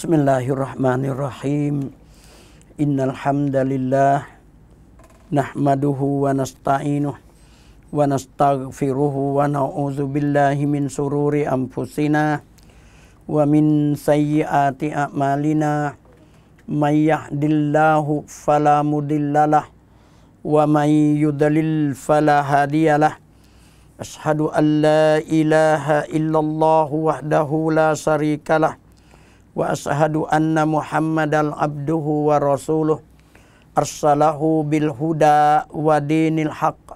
بسم الله الرحمن الرحيم إن الحمد لله نحمده ونستعينه ونستغفره ونعوذ بالله من شرور أنفسنا ومن سيئات أعمالنا من يهد الله فلا مضل له ومن يضلل فلا هادي له أشهد أن لا إله إلا الله وحده لا شريك له وأشهد أن محمدا عبده ورسوله أرسله بالهدى ودين الحق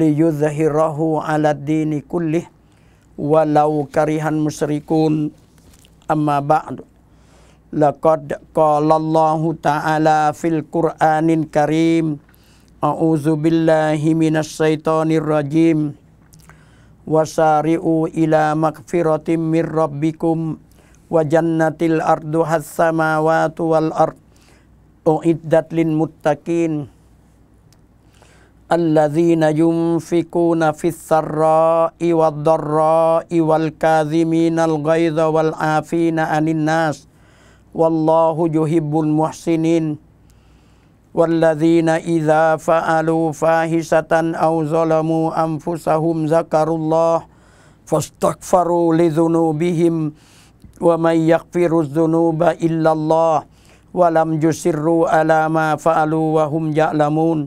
ليظهره على الدين كله ولو كره المشركون أما بعد لقد قال الله تعالى في القرآن الكريم أعوذ بالله من الشيطان الرجيم وسارئوا إلى مغفرة من ربكم وجنت الأرض السماوات والأرض أعدت للمتقين الذين ينفقون في السراء والضراء والكاظمين الغيظ والعافين عن الناس والله يحب المحسنين والذين إذا فعلوا فاحشة أو ظلموا أنفسهم ذكروا الله فاستغفروا لذنوبهم ومن يغفر الذنوب إلا الله ولم يسروا على ما فعلوا وهم يعلمون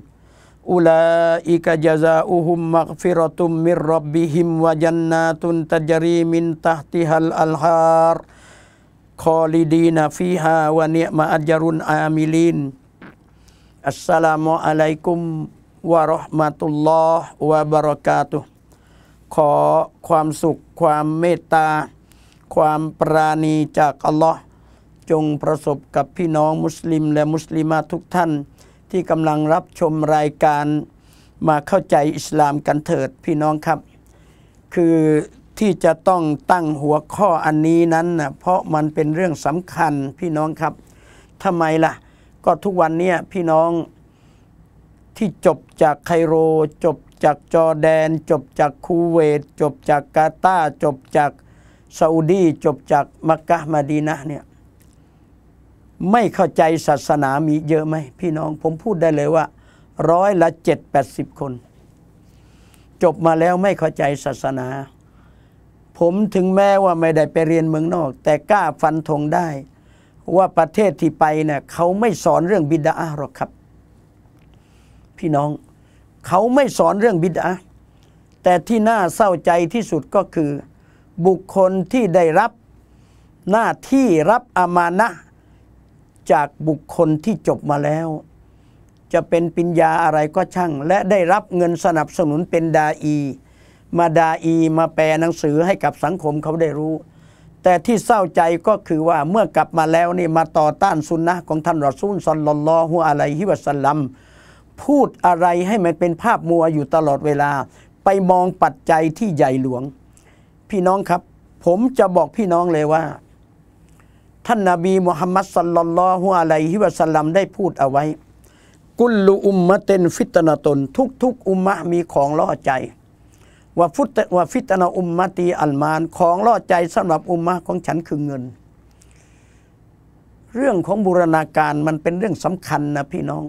أولئك جزاؤهم مغفرة من ربهم وجنات تجري من تحتها الأنهار خالدين فيها ونعم أجر عاملين السلام عليكم ورحمة الله وبركاته ขอความสุขความเมตตาความปราณีจากอัลลอฮ์จงประสบกับพี่น้องมุสลิมและมุสลิมาทุกท่าน ที่กำลังรับชมรายการมาเข้าใจอิสลามกันเถิดพี่น้องครับ คือที่จะต้องตั้งหัวข้ออันนี้นั้นนะเพราะมันเป็นเรื่องสำคัญพี่น้องครับทำไมล่ะ ก็ทุกวันนี้พี่น้องที่จบจากไคโร จบจากจอแดน จบจากคูเวตจบจากกาตาจบจากซาอุดีจบจากมักกะมาดีนะเนี่ยไม่เข้าใจศาสนามีเยอะไหม พี่น้อง ผมพูดได้เลยว่า ร้อยละเจ็ดแปดสิบคน จบมาแล้วไม่เข้าใจศาสนา ผมถึงแม้ว่าไม่ได้ไปเรียนเมืองนอก แต่กล้าฟันธงได้ว่าประเทศที่ไปเนี่ยเขาไม่สอนเรื่องบิดาหรอกครับ พี่น้องเขาไม่สอนเรื่องบิดา แต่ที่น่าเศร้าใจที่สุดก็คือบุคคลที่ได้รับหน้าที่รับอามานะจากบุคคลที่จบมาแล้ว จะเป็นปัญญาอะไรก็ช่างและได้รับเงินสนับสนุนเป็นดาอี มาดาอีมาแปลหนังสือให้กับสังคมเขาได้รู้ แต่ที่เศร้าใจก็คือว่าเมื่อกลับมาแล้วนี่มาต่อต้านสุนนะของท่านรอซูลสันลลอฮุอะลรฮิวะสัลัมพูดอะไรให้มันเป็นภาพมัวอยู่ตลอดเวลาไปมองปัจจัยที่ใหญ่หลวงพี่น้องครับ ผมจะบอกพี่น้องเลยว่า ท่านนาบีมุฮัมมัดสัลลัลลอฮุอะลัยฮิวะสัลลัมได้พูดเอาไว้ กุลลุอุมมะเตนฟิตนาตนทุกทุกอุมมะมีของล่อใจว่าฟุตว่าฟิตนาอุมมะตีอัลมานของล่อใจสำหรับอุมมะของฉันคือเงิน เรื่องของบูรณาการมันเป็นเรื่องสำคัญนะพี่น้อง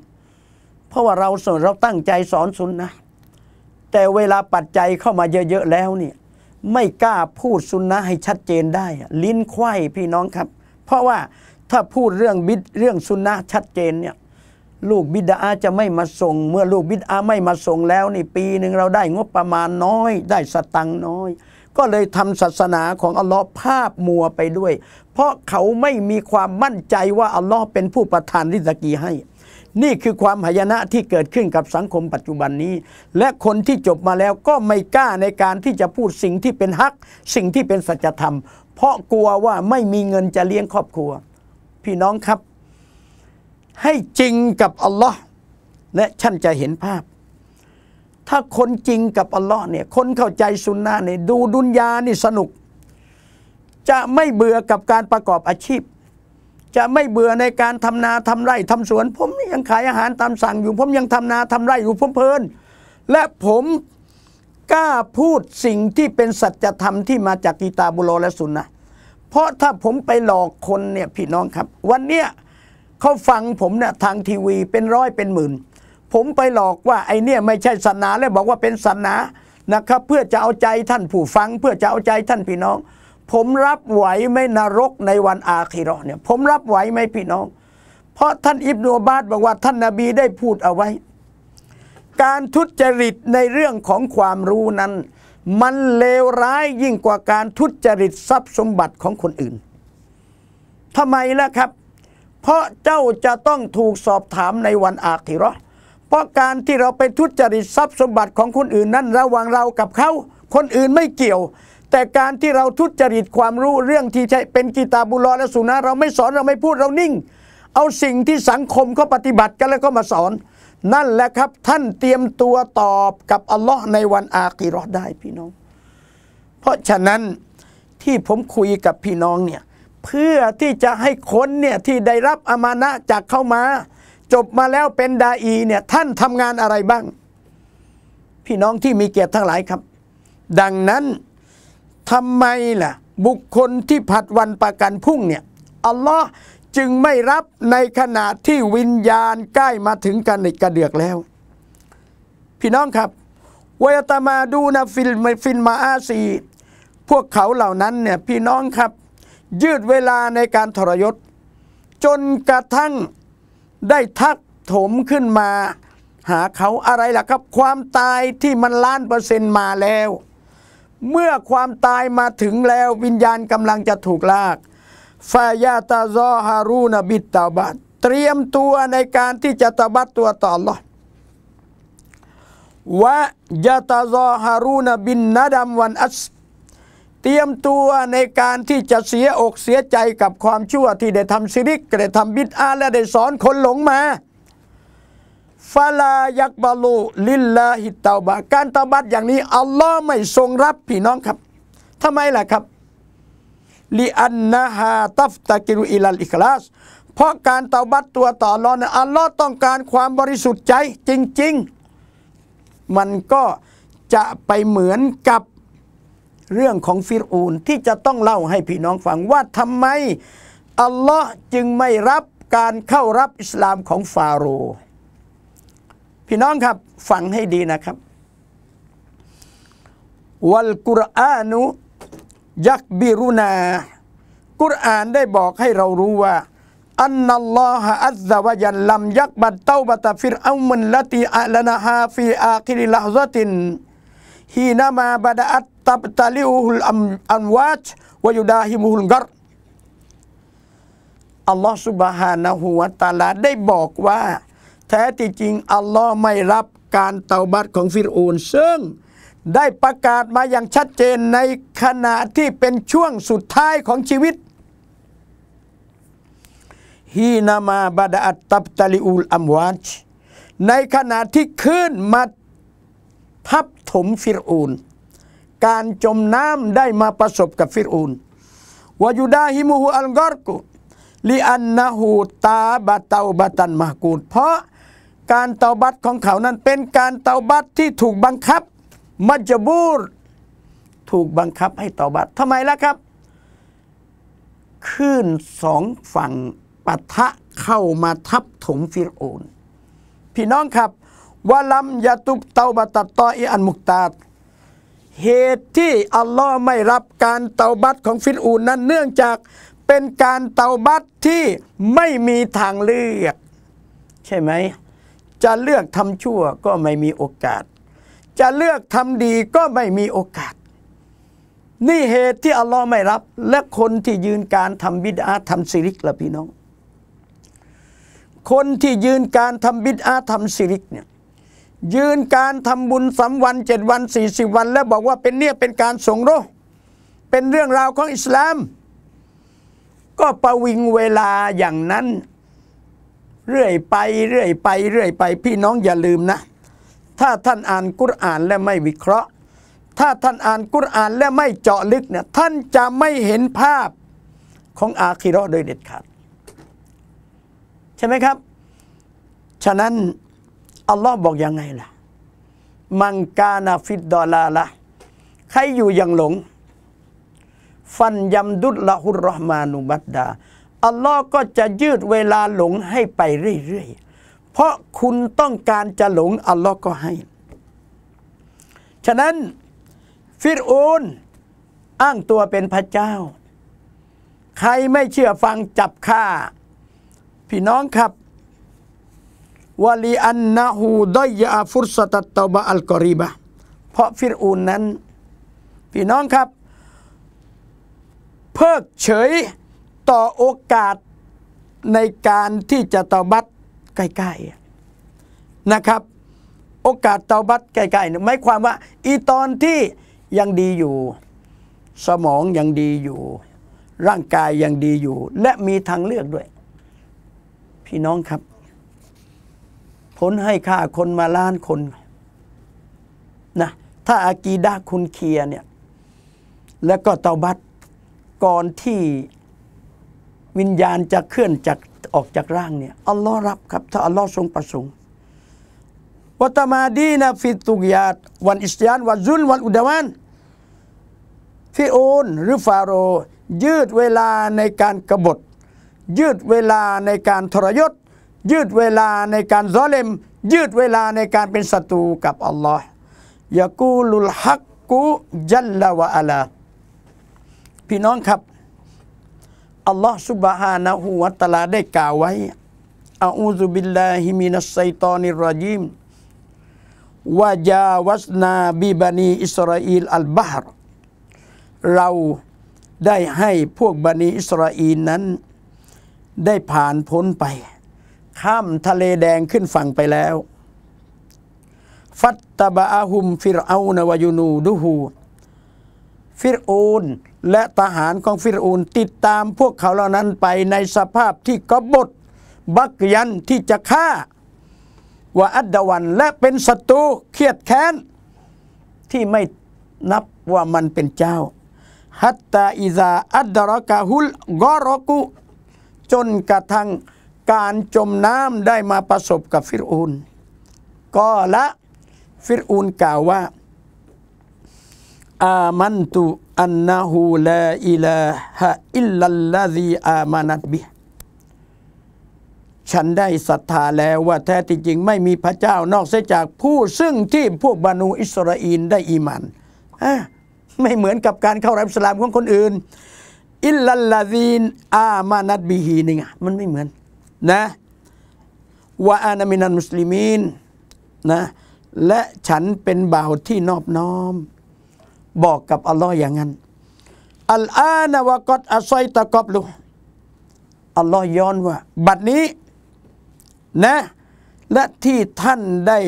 เพราะว่าเราส่วนเราตั้งใจสอนสุนนะแต่เวลาปัจจัยเข้ามาเยอะๆแล้วเนี่ยไม่กล้าพูดสุนนะให้ชัดเจนได้ลิ้นไข้พี่น้องครับ เพราะว่าถ้าพูดเรื่องบิดเรื่องสุนนะชัดเจนเนี่ยลูกบิดาจะไม่มาส่ง เมื่อลูกบิดาไม่มาส่งแล้วนี่ปีหนึ่งเราได้งบประมาณน้อย ได้สตังน้อย ก็เลยทำศาสนาของอัลลอฮ์ภาพมัวไปด้วย เพราะเขาไม่มีความมั่นใจว่าอัลลอฮ์เป็นผู้ประทานริสกีให้นี่คือความหายนะที่เกิดขึ้นกับสังคมปัจจุบันนี้ และคนที่จบมาแล้วก็ไม่กล้าในการที่จะพูดสิ่งที่เป็นฮัก สิ่งที่เป็นสัจธรรม เพราะกลัวว่าไม่มีเงินจะเลี้ยงครอบครัว พี่น้องครับ ให้จริงกับอัลลอฮ์และท่านจะเห็นภาพ ถ้าคนจริงกับอัลลอฮ์เนี่ยคนเข้าใจสุนนะเนี่ยดูดุนยานี่สนุก จะไม่เบื่อกับการประกอบอาชีพ จะไม่เบื่อในการทำนาทำไร่ทำสวนผมยังขายอาหารตามสั่งอยู่ผมยังทำนาทำไร่อยู่ผมเพลินและผมกล้าพูดสิ่งที่เป็นสัจธรรมที่มาจากกีตาบุโรและสุนนะเพราะถ้าผมไปหลอกคนเนี่ยพี่น้องครับ วันเนี้ยเขาฟังผมเนี่ยทางทีวีเป็นร้อยเป็นหมื่น ผมไปหลอกว่าไอเนี่ยไม่ใช่ศาสนาแล้วบอกว่าเป็นศาสนานะครับเพื่อจะเอาใจท่านผู้ฟังเพื่อจะเอาใจท่านพี่น้อง ผมรับไหวไม่นรกในวันอาคิรอเนี่ยผมรับไหวไหมพี่น้องเพราะท่านอิบนุบาสบอกว่าท่านนาบีได้พูดเอาไว้ การทุจริตในเรื่องของความรู้นั้น มันเลวร้ายยิ่งกว่าการทุจริตทรัพย์สมบัติของคนอื่นทำไมล่ะครับ เพราะเจ้าจะต้องถูกสอบถามในวันอาคิรอเพราะการที่เราไปทุจริตทรัพย์สมบัติของคนอื่นนั้น ระหว่างเรากับเขา คนอื่นไม่เกี่ยว แต่การที่เราทุจริตความรู้เรื่องที่ใช้เป็นกีตาบุลอและสุนะเราไม่สอนเราไม่พูดเรานิ่งเอาสิ่งที่สังคมเขาปฏิบัติกันแล้วก็มาสอน นั่นแหละครับท่านเตรียมตัวตอบกับอัลลอฮ์ในวันอาคีรอได้พี่น้อง เพราะฉะนั้นที่ผมคุยกับพี่น้องเนี่ยเพื่อที่จะให้คนเนี่ยที่ได้รับอามานะจากเข้ามาจบมาแล้วเป็นดาอีเนี่ยท่านทำงานอะไรบ้าง พี่น้องที่มีเกียรติทั้งหลายครับ ดังนั้นทำไมล่ะบุคคลที่ผัดวันประกันพรุ่งเนี่ยอัลลอฮ์จึงไม่รับในขณะที่วิญญาณใกล้มาถึงกันในกระเดือกแล้ว พี่น้องครับวยตมาดูนะฟิลฟินมาอาซี พวกเขาเหล่านั้นเนี่ยพี่น้องครับ ยืดเวลาในการทรยศ จนกระทั่งได้ทักถมขึ้นมา หาเขาอะไรล่ะครับ ความตายที่มันล้านเปอร์เซ็นต์มาแล้ว เมื่อความตายมาถึงแล้ว วิญญาณกำลังจะถูกลากฟายาตาซอฮารูนบิตตาบัดเตรียมตัวในการที่จะตบัดตัวต่อหลอวะยาตาซอฮารูนบินนาดัมวันอัสเตรียมตัวในการที่จะเสียอกเสียใจกับความชั่วที่ได้ทำซิริกได้ทำบิดอาและได้สอนคนหลงมาฟาลายักบาลูลิลลาฮิตตาบะ การตาบัดอย่างนี้อัลลอฮ์ไม่ทรงรับพี่น้องครับทำไมล่ะครับลิอันนาฮาตัฟตะกิรุอิลัลอิคลาสเพราะการเตาบัตตัวต่อรอนอัลลอฮ์ต้องการความบริสุทธิ์ใจจริง ๆ มันก็จะไปเหมือนกับเรื่องของฟิรูนที่จะต้องเล่าให้พี่น้องฟังว่าทำไม อัลลอฮ์จึงไม่รับการเข้ารับอิสลามของฟาโรห์พี่น้องครับ ฟังให้ดีนะครับ วัลกุรอานุยักบิรุนากุรอานได้บอกให้เรารู้ว่าอันนัลลอฮฺอัลลอฮวะยันลัมยักบัดเต้าบัตฟิรอามันละตีอัลนาฮาฟีอาคิริลาฮซตินฮีนามาบัดอัตตับตาลิอุฮุลอันวัจวายุดาฮิมุลกัรอัลลอฮฺสุบฮานะฮูวตาลาได้บอกว่าแท้ที่จริงอัลลอฮ์ไม่รับการเต้าบัตของฟิรูนซึ่งได้ประกาศมาอย่างชัดเจนในขณะที่เป็นช่วงสุดท้ายของชีวิตฮีนามาบาดอัตตับตาลิอูลอัมวาจในขณะที่ขึ้นมาทับถมฟิรูนการจมน้ำได้มาประสบกับฟิรูนวายุดาฮิมูฮูอัลกอรกุลิอันนาหูตาบาเตาบาตันมากูดเพราะการเตาบัตของเขานั้นเป็นการเตาบัตที่ถูกบังคับมัจบูรถูกบังคับให้ตอบัตทำไมล่ะครับคลื่นสองฝั่งปะทะเข้ามาทับถมฟิรโอนพี่น้องครับวะลัมยาตุบเตาบัตตออีอันมุกตาดเหตุที่อัลลอฮ์ไม่รับการเตาบัตของฟิรอนนั้นเนื่องจากเป็นการเตาบัตที่ไม่มีทางเลือกใช่ไหม จะเลือกทำชั่วก็ไม่มีโอกาสจะเลือกทำดีก็ไม่มีโอกาส นี่เหตุที่อัลลอฮ์ไม่รับ และคนที่ยืนการทำบิดาทำซิริกละพี่น้อง คนที่ยืนการทำบิดาทำซิริกเนี่ยยืนการทำบุญสามวันเจ็ดวันสี่สิบวัน แล้วบอกว่าเป็นเนี่ยเป็นการสงโร เป็นเรื่องราวของอิสลาม ก็ประวิงเวลาอย่างนั้น เรื่อยไปเรื่อย ไป เรื่อยไปพี่น้องอย่าลืมนะถ้าท่านอ่านกุรานและไม่วิเคราะห์ ถ้าท่านอ่านกุรานและไม่เจาะลึกเนี่ย ท่านจะไม่เห็นภาพของอาคิรอโดยเด็ดขาดใช่ไหมครับ ฉะนั้น อัลลอฮ์บอกยังไงล่ะ มังกาณาฟิดดอลาละใครอยู่อย่างหลง ฟันยำดุลละหุรรหมานุบัตดา อัลลอฮ์ก็จะยืดเวลาหลงให้ไปเรื่อยๆเพราะคุณต้องการจะหลงอัลลอฮ์ก็ให้ ฉะนั้นฟิรูนอ้างตัวเป็นพระเจ้า ใครไม่เชื่อฟังจับฆ่า พี่น้องครับ วลีอันนาหูดอยยาฟุรสตัตตบะอัลกอริบะ เพราะฟิรูนนั้น พี่น้องครับ เพิกเฉยต่อโอกาสในการที่จะตบัตใกล้ๆนะครับ โอกาสเตาบัตใกล้ๆหมายความว่า อีตอนที่ยังดีอยู่ สมองยังดีอยู่ ร่างกายยังดีอยู่ และมีทางเลือกด้วย พี่น้องครับผลให้ค่าคนมาล้านคนนะถ้าอากีดาคุณเคียเนี่ยและก็เตาบัตก่อนที่วิญญาณจะเคลื่อนจากออกจากร่างเนี่ยอัลลอฮ์รับครับถ้าอัลลอฮ์ทรงประสงค์วัตมาดีนะฟิตุกยาตวันอิสยานวันซุนวันอุดวันฟิโอนหรือฟาโรยืดเวลาในการกบฏ ยืดเวลาในการทรยศยืดเวลาในการซอเลมยืดเวลาในการเป็นศัตรูกับอัลลอฮ์ยากูลุลฮักกุจัลลาวะอัลาพี่น้องครับอัลลอฮ์สุบฮานะฮูวะตะลา ได้กล่าวไว้อูซุบิลลาฮิมินัสไซตอนิรจิมวะจาวัสนาบิบันีอิสราเอลอัลบาฮ์เราได้ให้พวกบันีอิสราเอลนั้น ได้ผ่านพ้นไป ข้ามทะเลแดงขึ้นฝั่งไปแล้ว ฟัตตะบะอาหุมฟิรเอานวายูนูดูฮู ฟิรอูนและทหารของฟิรูนติดตามพวกเขาเหล่านั้นไปในสภาพที่กบฏบักยันที่จะฆ่าว่าอัดดวัน และเป็นศัตรูเครียดแค้น ที่ไม่นับว่ามันเป็นเจ้า ฮัตตาอิซาอัดดรกะฮุลกอรกุ จนกระทั่งการจมน้ำได้มาประสบกับฟิรูนก็ละฟิรูนกล่าวว่าอามันตุอันนะฮูลาอิลาฮะอิลลัลลาดีอามานัตบิฉันได้ศรัทธาแล้วว่าแท้ที่จริงไม่มีพระเจ้านอกเสียจากผู้ซึ่งที่พวกบานูอิสราเอลได้อีมันอไม่เหมือนกับการเข้ารับสลามของคนอื่นอิลลัลลาดีนอามานัดบิฮีนี่ไงมันไม่เหมือนนะว่าอานามินันมุสลิมีนนะและฉันเป็นบ่าวที่นอบน้อมบอกกับอัลลอฮ์อย่างนั้น อัลอาาวกตอัซไซตะกอบลูอัลลอฮ์ย้อนว่าบัดนี้นะและที่ท่านได้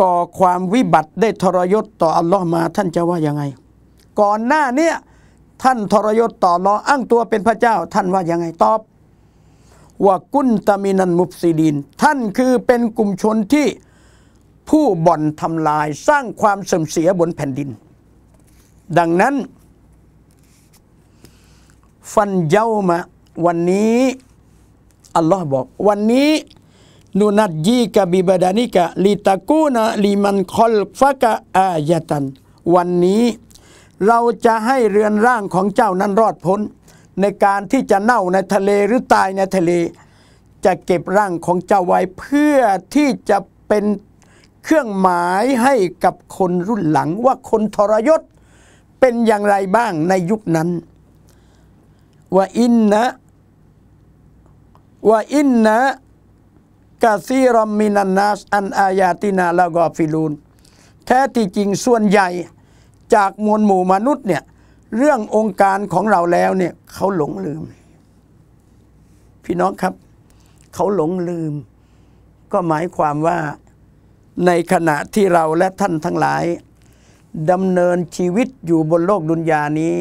ก่อความวิบัติได้ทรยศต่ออัลลอฮ์มา ท่านจะว่ายังไง ก่อนหน้าเนี้ยท่านทรยศต่อรออ้างตัวเป็นพระเจ้า ท่านว่ายังไงตอบว่ากุนตามินันมุฟซีดีนท่านคือเป็นกลุ่มชนที่ผู้บ่อนทำลายสร้างความเสื่อมเสียบนแผ่นดิน ดังนั้น ฟันเย้ามาวันนี้อัลลอฮ์บอก วันนี้นุนัดยีกับบิบดานิกะลิตะกูนะลีมันคอลฟะกะอายะตันวันนี้ เราจะให้เรือนร่างของเจ้านั้นรอดพ้นในการที่จะเน่าในทะเลหรือตายในทะเล จะเก็บร่างของเจ้าไว้เพื่อที่จะเป็นเครื่องหมายให้กับคนรุ่นหลังว่าคนทรยศ เป็นอย่างไรบ้างในยุคนั้น ว่าอินนะ ว่าอินนะ กาซีรอมมินันนัสอันอายาตินาลากอฟิลูนแท้ที่จริงส่วนใหญ่ จากมวลหมู่มนุษย์เนี่ยเรื่ององค์การของเราแล้วเนี่ยเขาหลงลืม พี่น้องครับ เขาหลงลืม ก็หมายความว่าในขณะที่เราและท่านทั้งหลายดำเนินชีวิตอยู่บนโลกดุนยานี้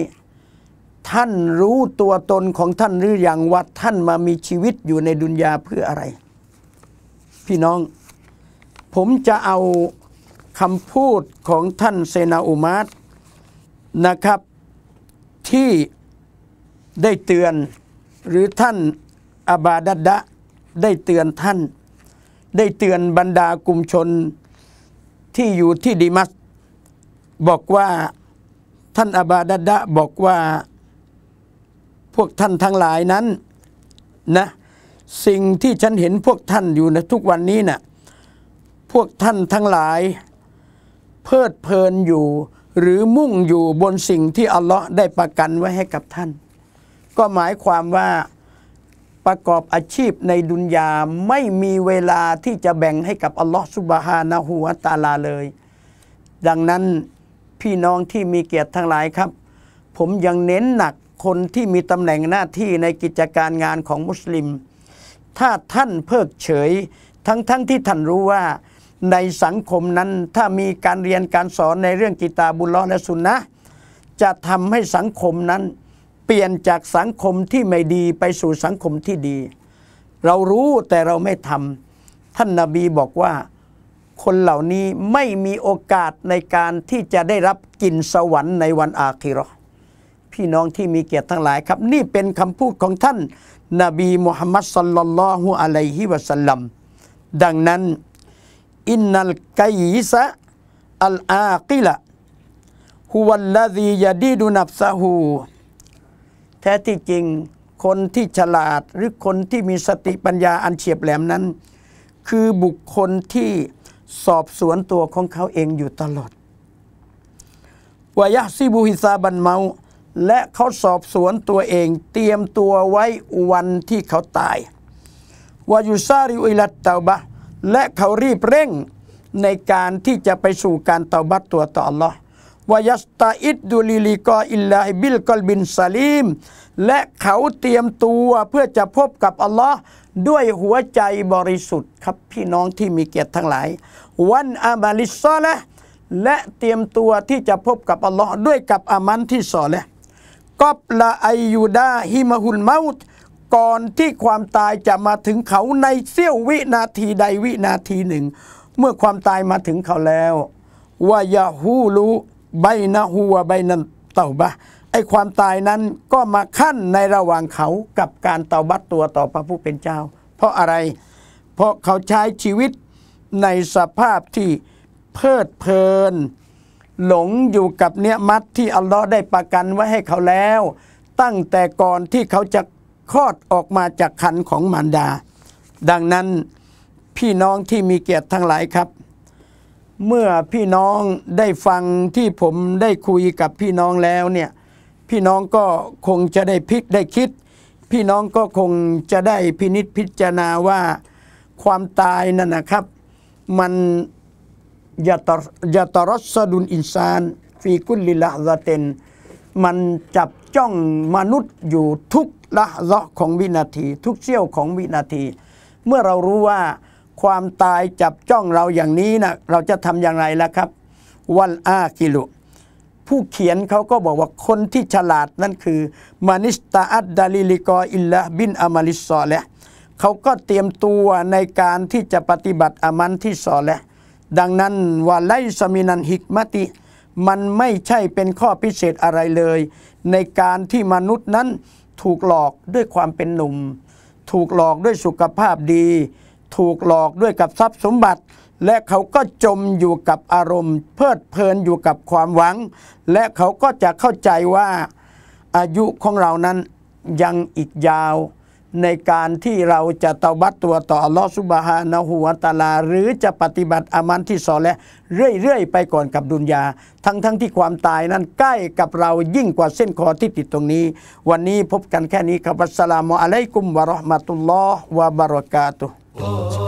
ท่านรู้ตัวตนของท่านหรืออยังว่าท่านมามีชีวิตอยู่ในดุนยาเพื่ออะไร พี่น้องผมจะเอาคำพูดของท่านเซนาอุมาตนะครับ ที่ได้เตือนหรือท่านอบาดัดดะได้เตือนท่านได้เตือนบรรดากลุ่มชนที่อยู่ที่ดิมัสบอกว่าท่านอบาดดดะบอกว่าพวกท่านทั้งหลายนั้นนะ สิ่งที่ฉันเห็นพวกท่านอยู่ในทุกวันนี้นะ่ะพวกท่านทั้งหลาย เพลิดเพลินอยู่หรือมุ่งอยู่บนสิ่งที่อัลลอฮ์ได้ประกันไว้ให้กับท่าน ก็หมายความว่าประกอบอาชีพในดุนยาไม่มีเวลาที่จะแบ่งให้กับอัลลอฮฺสุบฮานะฮูวตาลาเลย ดังนั้นพี่น้องที่มีเกียรติทั้งหลายครับ ผมยังเน้นหนักคนที่มีตำแหน่งหน้าที่ในกิจการงานของมุสลิม ถ้าท่านเพิกเฉยทั้งๆทที่ท่านรู้ว่า ในสังคมนั้นถ้ามีการเรียนการสอนในเรื่องกิตาบุลลอและสุนนะจะทำให้สังคมนั้นเปลี่ยนจากสังคมที่ไม่ดีไปสู่สังคมที่ดี เรารู้แต่เราไม่ทำ ท่านนาบีบอกว่า คนเหล่านี้ไม่มีโอกาสในการที่จะได้รับกินสวรรค์ในวันอาคิรอพี่น้องที่มีเกียรติทั้งหลายครับ นี่เป็นคำพูดของท่านนบีมุฮัมมัดสัลลัลลอฮุอะลัยฮิวะสัลลัม ดังนั้นอินนัลกัยซะอัลอาคิละฮุวัลลดียดีดุนับซะฮูแท้ที่จริงคนที่ฉลาดหรือคนที่มีสติปัญญาอันเฉียบแหลมนั้น คือบุคคลที่สอบสวนตัวของเขาเองอยู่ตลอดวายะซิบุฮิซาบันเมา และเขาสอบสวนตัวเองเตรียมตัวไว้วันที่เขาตายวายุซาริอิลัตเตาบะและเขารีบเร่งในการที่จะไปสู่การเตาบัตตัวต่อ Allah วายัสตาอิดดูลิลิกออิลลาฮิบิลกอลบินซาลีมและเขาเตรียมตัวเพื่อจะพบกับอัลลอฮ์ด้วยหัวใจบริสุทธิ์ ครับพี่น้องที่มีเกียรติทั้งหลาย วันอามาลิซอและและเตรียมตัวที่จะพบกับอัลลอฮ์ด้วยกับอามันที่สอและกอบละอายูดาฮิมะฮุลเมาตก่อนที่ความตายจะมาถึงเขาในเสี้ยววินาทีใดวินาทีหนึ่ง เมื่อความตายมาถึงเขาแล้ววายาฮูลูใบนาหัวใบนันเต่าบะไอความตายนั้นก็มาขั้นในระหว่างเขากับการเตาบัตตัวต่อพระผู้เป็นเจ้า เพราะอะไรเพราะเขาใช้ชีวิตในสภาพที่เพลิดเพลิน หลงอยู่กับเนื้อมัดที่อัลลอฮ์ได้ประกัน ไว้ให้เขาแล้ว ตั้งแต่ก่อนที่เขาจะคลอดออกมาจากคันของมารดา ดังนั้นพี่น้องที่มีเกียรติทั้งหลายครับเมื่อพี่น้องได้ฟังที่ผมได้คุยกับพี่น้องแล้วเนี่ยพี่น้องก็คงจะได้พิกได้คิด พี่น้องก็คงจะได้พินิษพิจารณาว่าความตายนั่นนะครับ มันยาตยาตรสดุลอินซานฟีกุลลิละซาเตนมันจับจ้องมนุษย์อยู่ทุกละซะของวินาที ทุกเสี้ยวของวินาที เมื่อเรารู้ว่าความตายจับจ้องเราอย่างนี้นะเราจะทำอย่างไรล่ะครับวันอาคิลุผู้เขียนเขาก็บอกว่าคนที่ฉลาดนั่นคือมานิสตาอัดดาลิลิกออิลละบินอามาลิสซอและเขาก็เตรียมตัวในการที่จะปฏิบัติอามันที่ซอและดังนั้นวาไลสมินันฮิกมติ มันไม่ใช่เป็นข้อพิเศษอะไรเลย ในการที่มนุษย์นั้นถูกหลอกด้วยความเป็นหนุ่ม ถูกหลอกด้วยสุขภาพดีถูกหลอกด้วยกับทรัพย์สมบัติ และเขาก็จมอยู่กับอารมณ์เพลิดเพลินอยู่กับความหวัง และเขาก็จะเข้าใจว่าอายุของเรานั้นยังอีกยาว ในการที่เราจะตาบัตตัวต่ออัลลอฮฺสุบฮานะหัวตาลา หรือจะปฏิบัติอามันที่สอนและเรื่อยๆไปก่อนกับดุนยาทั้งๆทที่ความตายนั้นใกล้กับเรายิ่งกว่าเส้นคอที่ติดตรงนี้ วันนี้พบกันแค่นี้ครับอัสลามอะลัยกุมวะรอะห์มะตุลลอฮ์วะบาระกาตุ Oh.